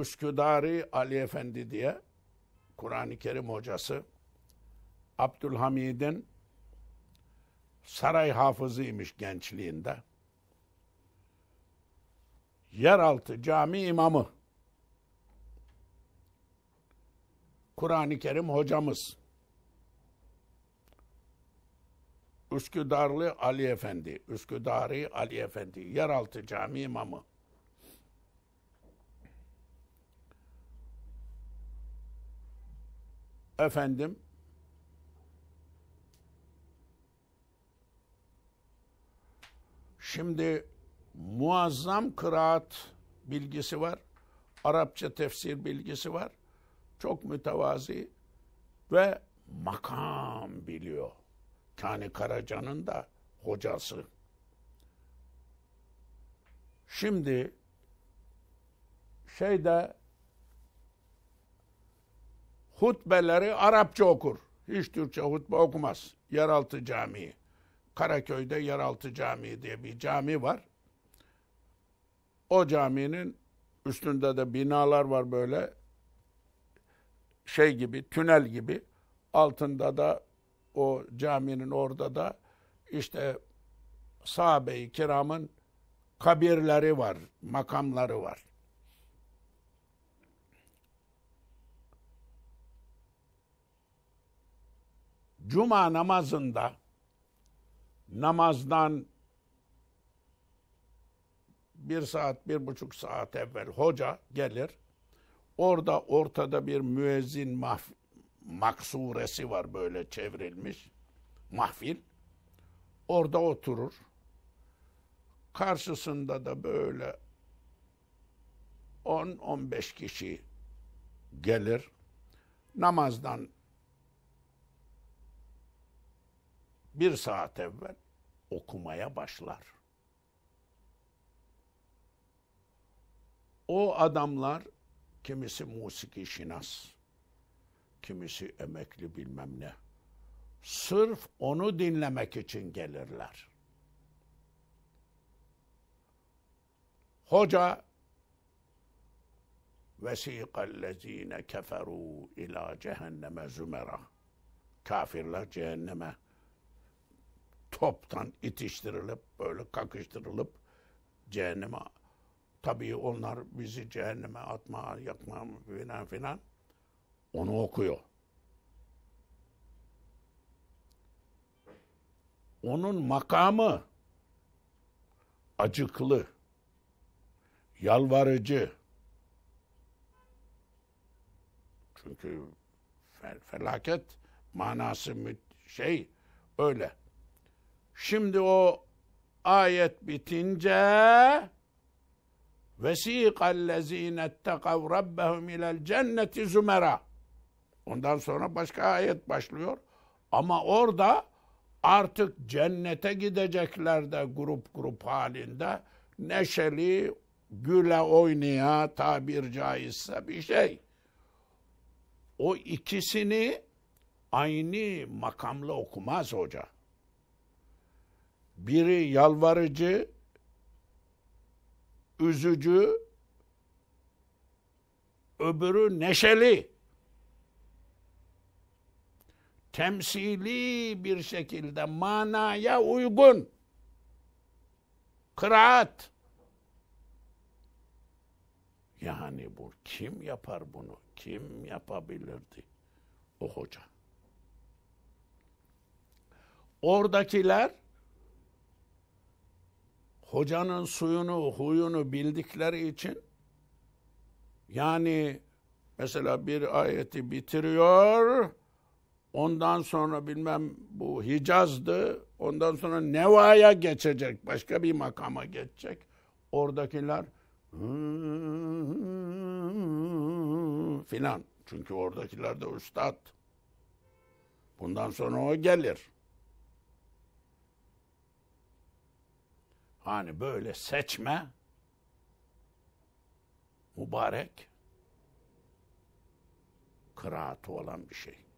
Üsküdar'ı Ali Efendi diye Kur'an-ı Kerim hocası Abdülhamid'in saray hafızıymış gençliğinde. Yeraltı cami imamı. Kur'an-ı Kerim hocamız. Üsküdarlı Ali Efendi, Üsküdar'ı Ali Efendi, Yeraltı Cami imamı. efendim şimdi muazzam kıraat bilgisi var. Arapça tefsir bilgisi var. Çok mütevazi ve makam biliyor. Kani Karaca'nın da hocası. Şimdi şeyde hutbeleri Arapça okur. Hiç Türkçe hutbe okumaz. Yeraltı Camii. Karaköy'de Yeraltı Camii diye bir cami var. O caminin üstünde de binalar var böyle şey gibi, tünel gibi. Altında da o caminin orada da işte sahabe-i kiramın kabirleri var, makamları var. cuma namazında namazdan bir saat, bir buçuk saat evvel hoca gelir. Orada ortada bir müezzin mahf maksuresi var böyle çevrilmiş mahfil. Orada oturur. Karşısında da böyle 10-15 kişi gelir. Namazdan bir saat evvel okumaya başlar. O adamlar kimisi musiki şinas, kimisi emekli bilmem ne. Sırf onu dinlemek için gelirler. Hoca vesikallezine keferu ila cehenneme zümera. Kafirler cehenneme toptan itiştirilip böyle kakıştırılıp cehenneme tabii onlar bizi cehenneme atma yakma filan filan onu okuyor. Onun makamı acıklı, yalvarıcı. Çünkü fel felaket manası şey öyle. Şimdi o ayet bitince vesikallezine ettekav rabbehum ilel cenneti zümera. Ondan sonra başka ayet başlıyor. Ama orada artık cennete gidecekler de grup grup halinde neşeli, güle oynaya tabir caizse bir şey. O ikisini aynı makamla okumaz hoca biri yalvarıcı, üzücü, öbürü neşeli. Temsili bir şekilde manaya uygun. Kıraat. Yani bu kim yapar bunu? Kim yapabilirdi? O hoca. Oradakiler hocanın suyunu, huyunu bildikleri için yani mesela bir ayeti bitiriyor, ondan sonra bilmem bu Hicaz'dı, ondan sonra Neva'ya geçecek, başka bir makama geçecek. Oradakiler filan. Çünkü oradakiler de üstad. Bundan sonra o gelir. Hani böyle seçme mübarek kıraatı olan bir şey.